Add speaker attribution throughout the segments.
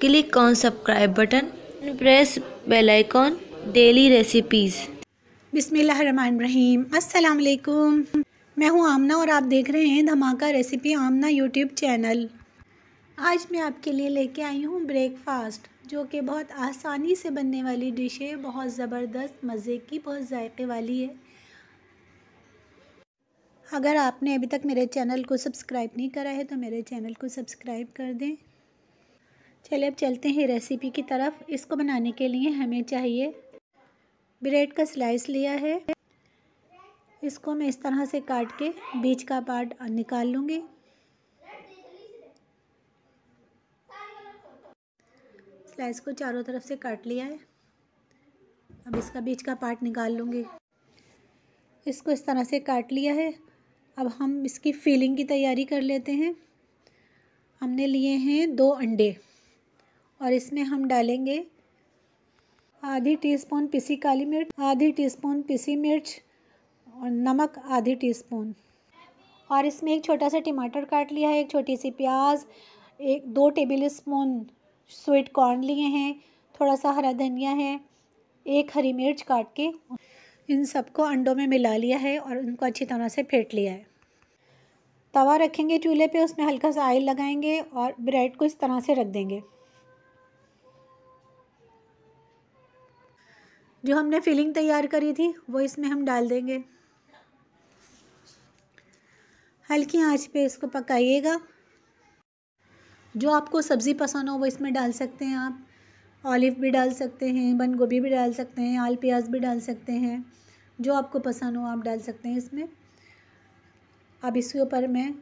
Speaker 1: click on subscribe button press bell icon daily recipes बिस्मिल्लाहिर्रहमानिर्रहीम अस्सलाम मैं हूं आमना और आप देख रहे हैं धमाका रेसिपी आमना यूट्यूब चैनल आज मैं आपके लिए लेके आई हूं ब्रेकफास्ट जो कि बहुत आसानी से बनने वाली डिश है बहुत ज़बरदस्त मज़े की बहुत जायके वाली है अगर आपने अभी तक मेरे चैनल को सब्सक्राइब नहीं करा है तो मेरे चैनल को सब्सक्राइब कर दें चलिए अब चलते हैं रेसिपी की तरफ इसको बनाने के लिए हमें चाहिए ब्रेड का स्लाइस लिया है इसको मैं इस तरह से काट के बीच का पार्ट निकाल लूँगी स्लाइस को चारों तरफ से काट लिया है अब इसका बीच का पार्ट निकाल लूँगी इसको इस तरह से काट लिया है अब हम इसकी फीलिंग की तैयारी कर लेते हैं हमने लिए हैं दो अंडे और इसमें हम डालेंगे आधी टीस्पून पिसी काली मिर्च आधी टीस्पून पिसी मिर्च और नमक आधी टीस्पून और इसमें एक छोटा सा टमाटर काट लिया है एक छोटी सी प्याज एक दो टेबल स्पून स्वीट कॉर्न लिए हैं थोड़ा सा हरा धनिया है एक हरी मिर्च काट के इन सबको अंडों में मिला लिया है और उनको अच्छी तरह से फेंट लिया है तवा रखेंगे चूल्हे पे उसमें हल्का सा आयल लगाएंगे और ब्रेड को इस तरह से रख देंगे जो हमने फिलिंग तैयार करी थी वो इसमें हम डाल देंगे हल्की आंच पे इसको पकाइएगा जो आपको सब्ज़ी पसंद हो वो इसमें डाल सकते हैं आप ऑलिव भी डाल सकते हैं बंद गोभी भी डाल सकते हैं आल प्याज भी डाल सकते हैं जो आपको पसंद हो आप डाल सकते हैं इसमें अब इसके ऊपर मैं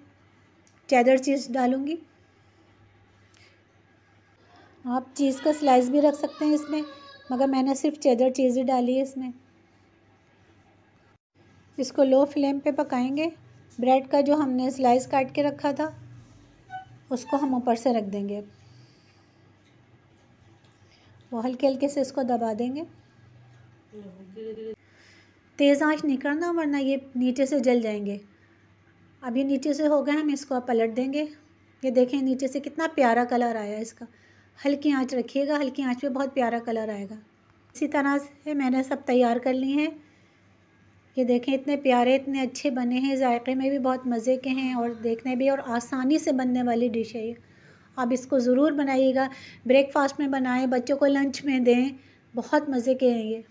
Speaker 1: चैदर चीज़ डालूँगी आप चीज़ का स्लाइस भी रख सकते हैं इसमें मगर मैंने सिर्फ चेदर चीज़ ही डाली है इसमें इसको लो फ्लेम पे पकाएंगे ब्रेड का जो हमने स्लाइस काट के रखा था उसको हम ऊपर से रख देंगे वो हल्के हल्के से इसको दबा देंगे तेज़ आंच नहीं करना वरना ये नीचे से जल जाएंगे अभी नीचे से हो गए हम इसको पलट देंगे ये देखें नीचे से कितना प्यारा कलर आया इसका हल्की आंच रखिएगा हल्की आंच पे बहुत प्यारा कलर आएगा इसी तरह से मैंने सब तैयार कर ली हैं ये देखें इतने प्यारे इतने अच्छे बने हैं जायके में भी बहुत मज़े के हैं और देखने भी और आसानी से बनने वाली डिश है ये आप इसको ज़रूर बनाइएगा ब्रेकफास्ट में बनाएं बच्चों को लंच में दें बहुत मज़े के हैं ये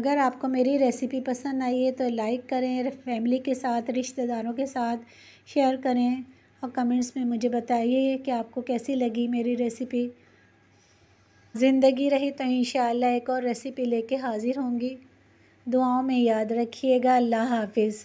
Speaker 1: अगर आपको मेरी रेसिपी पसंद आई है तो लाइक करें फैमिली के साथ रिश्तेदारों के साथ शेयर करें और कमेंट्स में मुझे बताइए कि आपको कैसी लगी मेरी रेसिपी ज़िंदगी रही तो इन एक और रेसिपी लेके हाज़िर होंगी दुआओं में याद रखिएगा अल्लाह हाफिज़